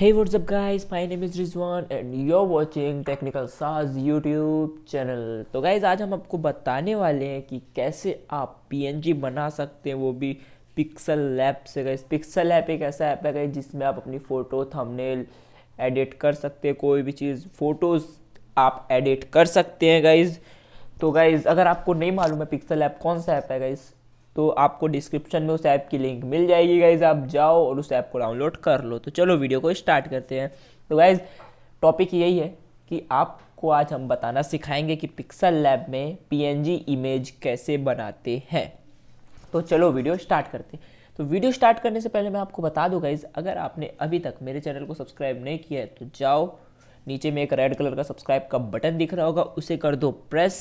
Hey what's up guys my name is Rizwan and you're watching Technical Saz YouTube channel तो guys आज हम आपको बताने वाले हैं कि कैसे आप PNG बना सकते हैं वो भी पिक्सल लैब से गए पिक्सल ऐप एक ऐसा ऐप है गई जिसमें आप अपनी फ़ोटो थंबनेल एडिट कर सकते हैं कोई भी चीज़ फ़ोटोज़ आप एडिट कर सकते हैं गाइज़ तो गाइज़ अगर आपको नहीं मालूम है पिक्सल ऐप कौन सा ऐप है गाइज़ तो आपको डिस्क्रिप्शन में उस ऐप की लिंक मिल जाएगी गाइज आप जाओ और उस ऐप को डाउनलोड कर लो तो चलो वीडियो को स्टार्ट करते हैं तो गाइज टॉपिक यही है कि आपको आज हम बताना सिखाएंगे कि पिक्सल लैब में पी इमेज कैसे बनाते हैं तो चलो वीडियो स्टार्ट करते हैं तो वीडियो स्टार्ट करने से पहले मैं आपको बता दूँ गाइज अगर आपने अभी तक मेरे चैनल को सब्सक्राइब नहीं किया है तो जाओ नीचे में एक रेड कलर का सब्सक्राइब का बटन दिख रहा होगा उसे कर दो प्रेस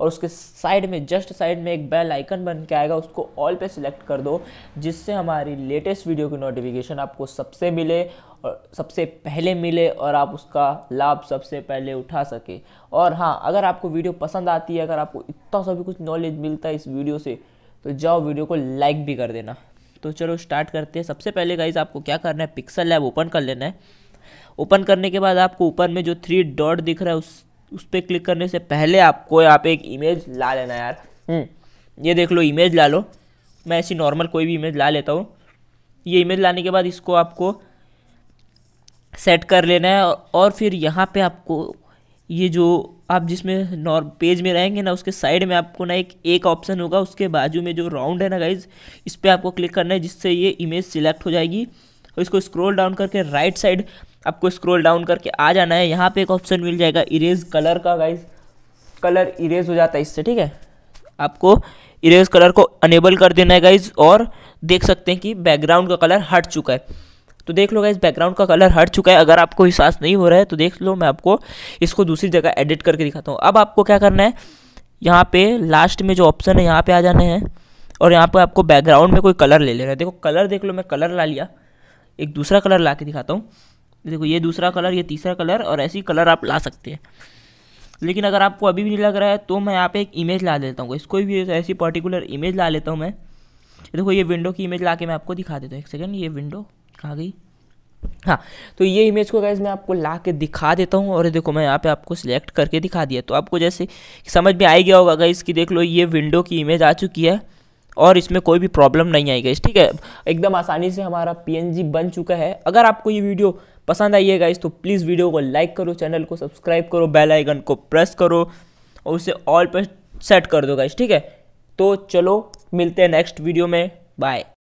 और उसके साइड में जस्ट साइड में एक बेल आइकन बन के आएगा उसको ऑल पे सिलेक्ट कर दो जिससे हमारी लेटेस्ट वीडियो की नोटिफिकेशन आपको सबसे मिले और सबसे पहले मिले और आप उसका लाभ सबसे पहले उठा सके और हाँ अगर आपको वीडियो पसंद आती है अगर आपको इतना सभी कुछ नॉलेज मिलता है इस वीडियो से तो जाओ वीडियो को लाइक भी कर देना तो चलो स्टार्ट करते हैं सबसे पहले गाइज आपको क्या करना है पिक्सल लैब ओपन कर लेना है ओपन करने के बाद आपको ऊपर में जो थ्री डॉट दिख रहा है उस उस पर क्लिक करने से पहले आपको यहाँ पे एक इमेज ला लेना यार हम्म। ये देख लो इमेज ला लो मैं ऐसी नॉर्मल कोई भी इमेज ला लेता हूँ ये इमेज लाने के बाद इसको आपको सेट कर लेना है और फिर यहाँ पे आपको ये जो आप जिसमें नॉर्म पेज में रहेंगे ना उसके साइड में आपको ना एक एक ऑप्शन होगा उसके बाजू में जो राउंड है ना गाइज इस पर आपको क्लिक करना है जिससे ये इमेज सिलेक्ट हो जाएगी और इसको स्क्रॉल डाउन करके राइट साइड आपको स्क्रॉल डाउन करके आ जाना है यहाँ पे एक ऑप्शन मिल जाएगा इरेज कलर का गाइज कलर इरेज हो जाता है इससे ठीक है आपको इरेज कलर को अनेबल कर देना है गाइज और देख सकते हैं कि बैकग्राउंड का कलर हट चुका है तो देख लो गाइज बैकग्राउंड का कलर हट चुका है अगर आपको एहसास नहीं हो रहा है तो देख लो मैं आपको इसको दूसरी जगह एडिट करके दिखाता हूँ अब आपको क्या करना है यहाँ पे लास्ट में जो ऑप्शन है यहाँ पे आ जाना है और यहाँ पे आपको बैकग्राउंड में कोई कलर ले लेना है देखो कलर देख लो मैं कलर ला लिया एक दूसरा कलर ला के दिखाता हूँ देखो ये दूसरा कलर ये तीसरा कलर और ऐसी कलर आप ला सकते हैं लेकिन अगर आपको अभी भी नहीं लग रहा है तो मैं यहाँ पे एक इमेज ला देता हूँ इसको भी ऐसी पर्टिकुलर इमेज ला लेता हूँ मैं देखो ये विंडो की इमेज ला के मैं आपको दिखा देता हूँ एक सेकेंड ये विंडो कहाँ गई हाँ तो ये इमेज को गैस मैं आपको ला के दिखा देता हूँ और देखो मैं यहाँ पे आपको सिलेक्ट करके दिखा दिया तो आपको जैसे समझ में आ गया होगा गैस कि देख लो ये विंडो की इमेज आ चुकी है और इसमें कोई भी प्रॉब्लम नहीं आई गई ठीक है एकदम आसानी से हमारा पीएनजी बन चुका है अगर आपको ये वीडियो पसंद आई है गाइस तो प्लीज़ वीडियो को लाइक करो चैनल को सब्सक्राइब करो बेल आइकन को प्रेस करो और उसे ऑल पर सेट कर दो गाइस ठीक है तो चलो मिलते हैं नेक्स्ट वीडियो में बाय